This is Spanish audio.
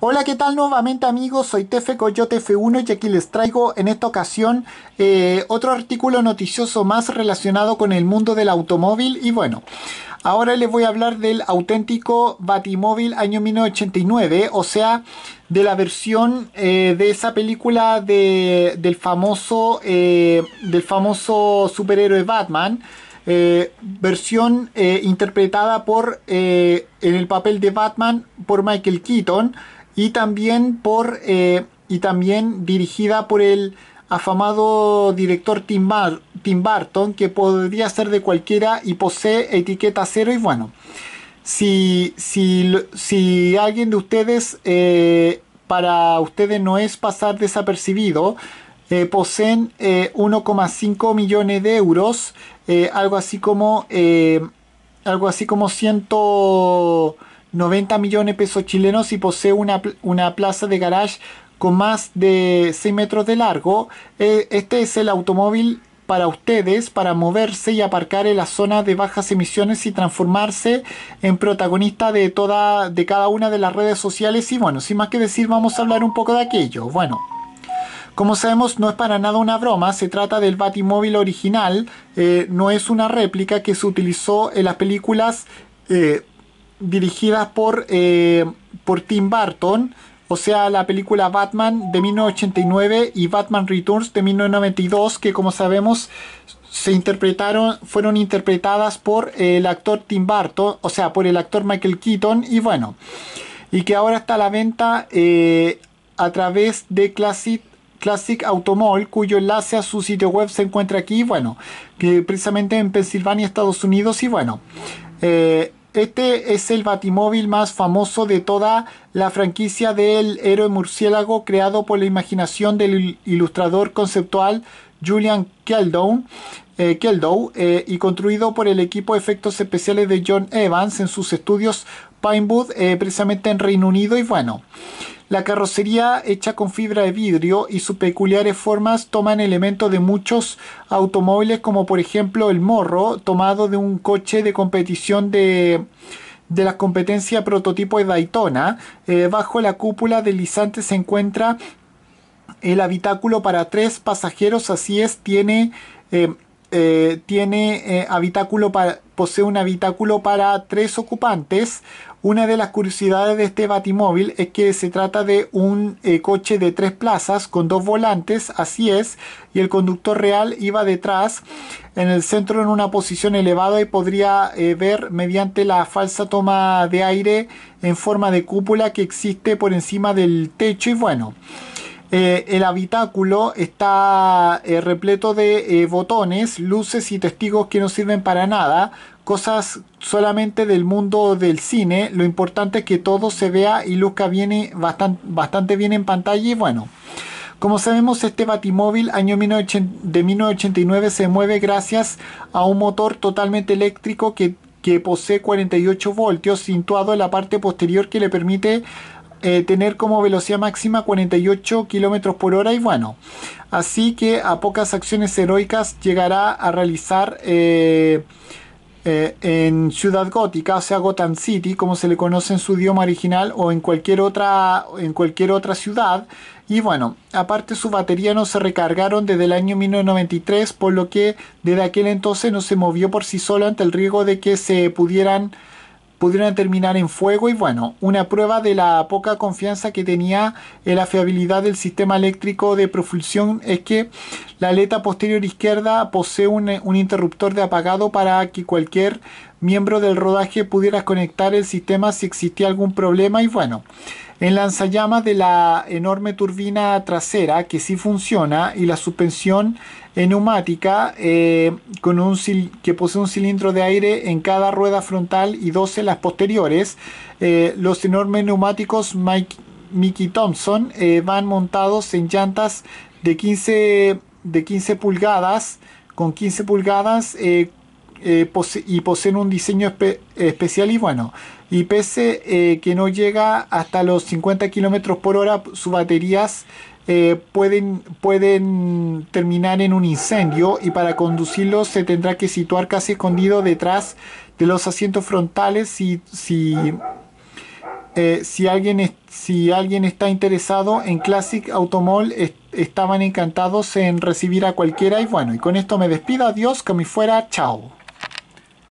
Hola, ¿qué tal nuevamente amigos? Soy Tefe Coyote F1 y aquí les traigo en esta ocasión eh, otro artículo noticioso más relacionado con el mundo del automóvil y bueno, ahora les voy a hablar del auténtico Batimóvil año 1989, o sea, de la versión eh, de esa película del, famoso, eh, del famoso superhéroe Batman. Eh, versión eh, interpretada por eh, en el papel de Batman por Michael Keaton y también por y también dirigida por el afamado director Tim, Bar Burton que podría ser de cualquiera y posee etiqueta cero y bueno si, si, si alguien de ustedes para ustedes no es pasar desapercibido poseen 1,5 millones de euros eh, algo así como eh, algo así como 190 millones de pesos chilenos y posee una, plaza de garage con más de 6 metros de largo. Eh, este es el automóvil para ustedes para moverse y aparcar en la zona de bajas emisiones y transformarse en protagonista de toda de cada una de las redes sociales y bueno, sin más que decir, vamos a hablar un poco de aquello. Bueno, como sabemos, no es para nada una broma, se trata del Batimóvil original, eh, no es una réplica que se utilizó en las películas eh, dirigidas por, eh, por Tim Burton, o sea, la película Batman de 1989 y Batman Returns de 1992, que como sabemos se interpretaron, fueron interpretadas por el actor Tim Burton, o sea, por el actor Michael Keaton, y bueno, y que ahora está a la venta a través de Classic Classic Automall, cuyo enlace a su sitio web se encuentra aquí, bueno, que precisamente en Pensilvania, Estados Unidos, y bueno. Eh, este es el batimóvil más famoso de toda la franquicia del héroe murciélago creado por la imaginación del ilustrador conceptual Julian Keldow, eh, eh, y construido por el equipo de efectos especiales de John Evans en sus estudios Pinewood, precisamente en Reino Unido. Y bueno, la carrocería hecha con fibra de vidrio y sus peculiares formas toman elementos de muchos automóviles como por ejemplo el morro tomado de un coche de competición de de la competencia prototipo de Daytona. Eh, bajo la cúpula deslizante se encuentra el habitáculo para tres pasajeros, así es, tiene eh, eh, tiene eh, habitáculo para, posee un habitáculo para tres ocupantes. Una de las curiosidades de este batimóvil es que se trata de un eh, coche de tres plazas con dos volantes, así es, y el conductor real iba detrás en el centro en una posición elevada y podría ver mediante la falsa toma de aire en forma de cúpula que existe por encima del techo y bueno. Eh, el habitáculo está eh, repleto de eh, botones, luces y testigos que no sirven para nada, cosas solamente del mundo del cine. Lo importante es que todo se vea y luzca bien, bastante, bien en pantalla y bueno. Como sabemos, este batimóvil año de 1989 se mueve gracias a un motor totalmente eléctrico que, que posee 48 voltios, situado en la parte posterior que le permite eh, tener como velocidad máxima 48 kilómetros por hora y bueno, así que a pocas acciones heroicas llegará a realizar eh, eh, en Ciudad Gótica, o sea Gotham City, como se le conoce en su idioma original o en cualquier otra, en cualquier otra ciudad. Y bueno, aparte su batería no se recargaron desde el año 1993, por lo que desde aquel entonces no se movió por sí solo ante el riesgo de que se pudieran pudieron terminar en fuego y bueno, una prueba de la poca confianza que tenía en la fiabilidad del sistema eléctrico de propulsión es que la aleta posterior izquierda posee un, eh, un interruptor de apagado para que cualquier miembro del rodaje pudiera conectar el sistema si existía algún problema y bueno, en lanzallamas de la enorme turbina trasera que sí funciona y la suspensión neumática eh, con un, que posee un cilindro de aire en cada rueda frontal y dos en las posteriores. Eh, los enormes neumáticos Mickey Thompson eh, van montados en llantas de 15, de 15 pulgadas con 15 pulgadas eh, y poseen un diseño especial y bueno. Y pese eh, que no llega hasta los 50 kilómetros por hora, sus baterías eh, pueden, pueden terminar en un incendio y para conducirlo se tendrá que situar casi escondido detrás de los asientos frontales si, si, si, alguien, si alguien está interesado en Classic Automall estaban encantados en recibir a cualquiera y bueno y con esto me despido adiós que me fuera chao